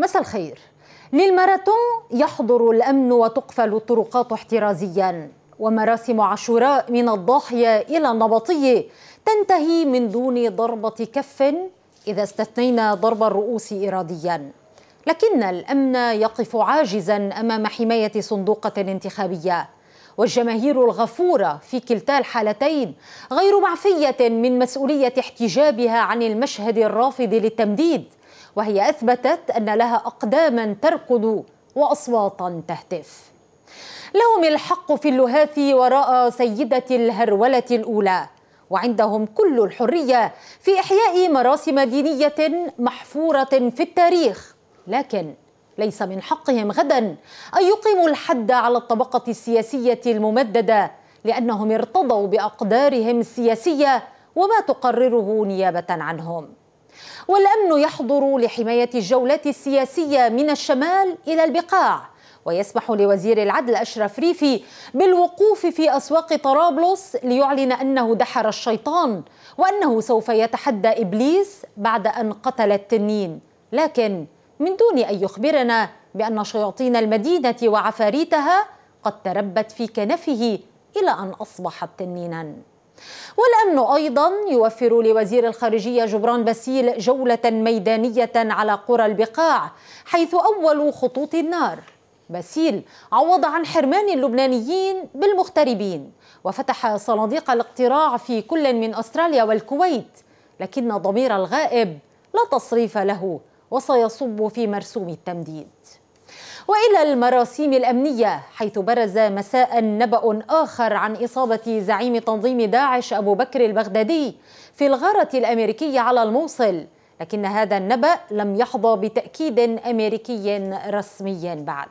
مساء الخير للماراثون يحضر الأمن وتقفل الطرقات احترازيا ومراسم عاشوراء من الضاحية إلى النبطية تنتهي من دون ضربة كف إذا استثنينا ضرب الرؤوس إراديا لكن الأمن يقف عاجزا أمام حماية صندوقة الانتخابيه والجماهير الغفورة في كلتا الحالتين غير معفية من مسؤولية احتجابها عن المشهد الرافض للتمديد وهي أثبتت أن لها أقداما تركض وأصواتا تهتف لهم الحق في اللهاث وراء سيدة الهرولة الأولى وعندهم كل الحرية في إحياء مراسم دينية محفورة في التاريخ لكن ليس من حقهم غدا أن يقيموا الحد على الطبقة السياسية الممددة لأنهم ارتضوا بأقدارهم السياسية وما تقرره نيابة عنهم والأمن يحضر لحماية الجولات السياسية من الشمال إلى البقاع ويسمح لوزير العدل أشرف ريفي بالوقوف في أسواق طرابلس ليعلن أنه دحر الشيطان وأنه سوف يتحدى إبليس بعد أن قتل التنين لكن من دون أن يخبرنا بأن شياطين المدينة وعفاريتها قد تربت في كنفه إلى أن أصبحت تنيناً والأمن أيضا يوفر لوزير الخارجية جبران باسيل جولة ميدانية على قرى البقاع حيث أول خطوط النار باسيل عوض عن حرمان اللبنانيين بالمغتربين وفتح صناديق الاقتراع في كل من أستراليا والكويت لكن ضمير الغائب لا تصريف له وسيصب في مرسوم التمديد والى المراسيم الامنيه حيث برز مساء نبا اخر عن اصابه زعيم تنظيم داعش ابو بكر البغدادي في الغاره الامريكيه على الموصل لكن هذا النبا لم يحظى بتاكيد امريكي رسمي بعد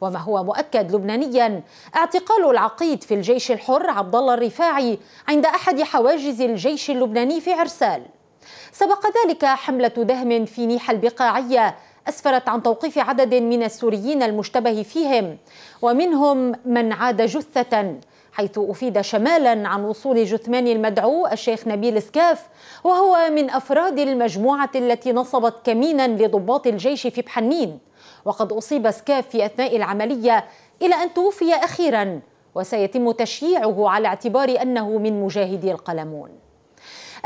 وما هو مؤكد لبنانيا اعتقال العقيد في الجيش الحر عبد الله الرفاعي عند احد حواجز الجيش اللبناني في عرسال سبق ذلك حمله دهم في نيحة البقاعيه أسفرت عن توقيف عدد من السوريين المشتبه فيهم ومنهم من عاد جثة حيث أفيد شمالا عن وصول جثمان المدعو الشيخ نبيل سكاف وهو من أفراد المجموعة التي نصبت كمينا لضباط الجيش في بحنين وقد أصيب سكاف في أثناء العملية إلى أن توفي أخيرا وسيتم تشييعه على اعتبار أنه من مجاهدي القلمون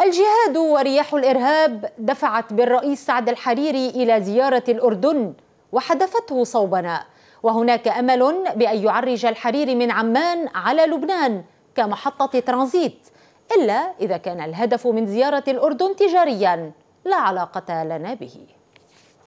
الجهاد ورياح الإرهاب دفعت بالرئيس سعد الحريري إلى زيارة الأردن وحدفته صوبنا وهناك أمل بأن يعرج الحريري من عمان على لبنان كمحطة ترانزيت إلا إذا كان الهدف من زيارة الأردن تجاريا لا علاقة لنا به